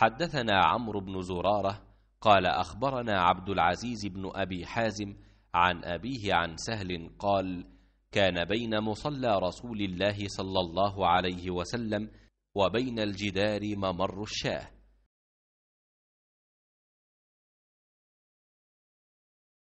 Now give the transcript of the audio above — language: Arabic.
حدثنا عمرو بن زراره قال اخبرنا عبد العزيز بن ابي حازم عن ابيه عن سهل قال كان بين مصلى رسول الله صلى الله عليه وسلم وبين الجدار ممر الشاه